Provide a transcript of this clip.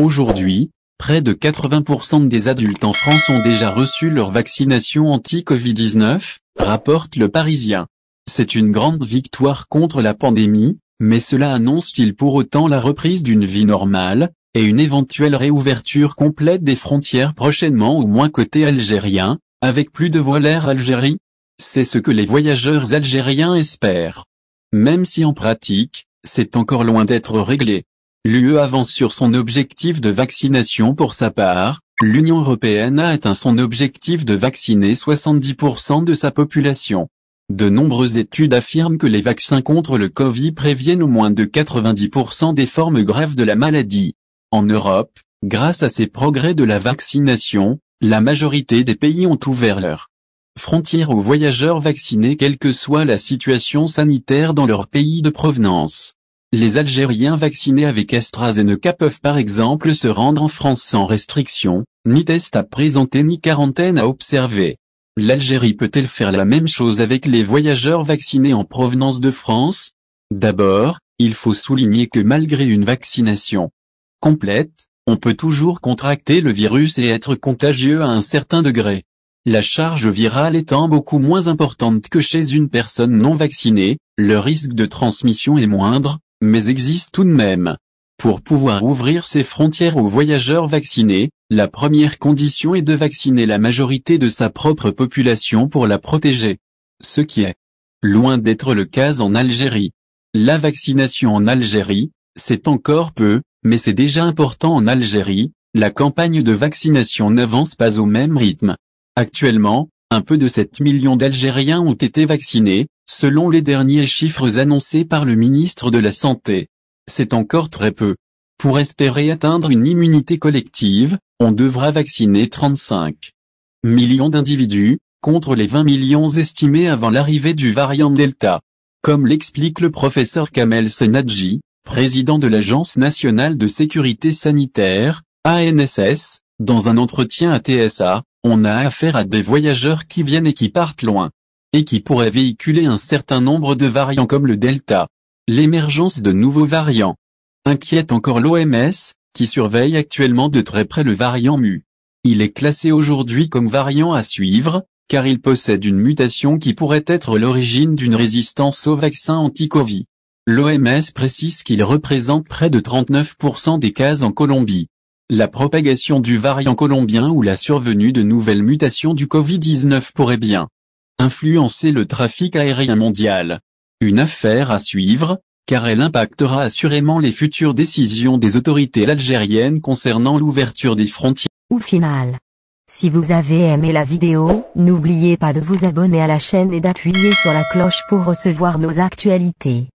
Aujourd'hui, près de 80% des adultes en France ont déjà reçu leur vaccination anti-Covid-19, rapporte Le Parisien. C'est une grande victoire contre la pandémie, mais cela annonce-t-il pour autant la reprise d'une vie normale, et une éventuelle réouverture complète des frontières prochainement au moins côté algérien, avec plus de voiles Algérie C'est ce que les voyageurs algériens espèrent. Même si en pratique, c'est encore loin d'être réglé. L'UE avance sur son objectif de vaccination pour sa part, l'Union européenne a atteint son objectif de vacciner 70% de sa population. De nombreuses études affirment que les vaccins contre le Covid préviennent au moins de 90% des formes graves de la maladie. En Europe, grâce à ces progrès de la vaccination, la majorité des pays ont ouvert leurs frontières aux voyageurs vaccinés quelle que soit la situation sanitaire dans leur pays de provenance. Les Algériens vaccinés avec AstraZeneca peuvent par exemple se rendre en France sans restriction, ni test à présenter ni quarantaine à observer. L'Algérie peut-elle faire la même chose avec les voyageurs vaccinés en provenance de France D'abord, il faut souligner que malgré une vaccination complète, on peut toujours contracter le virus et être contagieux à un certain degré. La charge virale étant beaucoup moins importante que chez une personne non vaccinée, le risque de transmission est moindre, mais existe tout de même. Pour pouvoir ouvrir ses frontières aux voyageurs vaccinés, la première condition est de vacciner la majorité de sa propre population pour la protéger. Ce qui est loin d'être le cas en Algérie. La vaccination en Algérie, c'est encore peu, mais c'est déjà important en Algérie, la campagne de vaccination n'avance pas au même rythme. Actuellement, un peu de 7 millions d'Algériens ont été vaccinés, Selon les derniers chiffres annoncés par le ministre de la Santé, c'est encore très peu. Pour espérer atteindre une immunité collective, on devra vacciner 35 millions d'individus, contre les 20 millions estimés avant l'arrivée du variant Delta. Comme l'explique le professeur Kamel Senadji, président de l'Agence nationale de sécurité sanitaire, ANSS, dans un entretien à TSA, on a affaire à des voyageurs qui viennent et qui partent loin et qui pourrait véhiculer un certain nombre de variants comme le Delta. L'émergence de nouveaux variants inquiète encore l'OMS, qui surveille actuellement de très près le variant Mu. Il est classé aujourd'hui comme variant à suivre, car il possède une mutation qui pourrait être l'origine d'une résistance au vaccin anti-Covid. L'OMS précise qu'il représente près de 39% des cases en Colombie. La propagation du variant colombien ou la survenue de nouvelles mutations du Covid-19 pourrait bien influencer le trafic aérien mondial. Une affaire à suivre, car elle impactera assurément les futures décisions des autorités algériennes concernant l'ouverture des frontières. Ou final. Si vous avez aimé la vidéo, n'oubliez pas de vous abonner à la chaîne et d'appuyer sur la cloche pour recevoir nos actualités.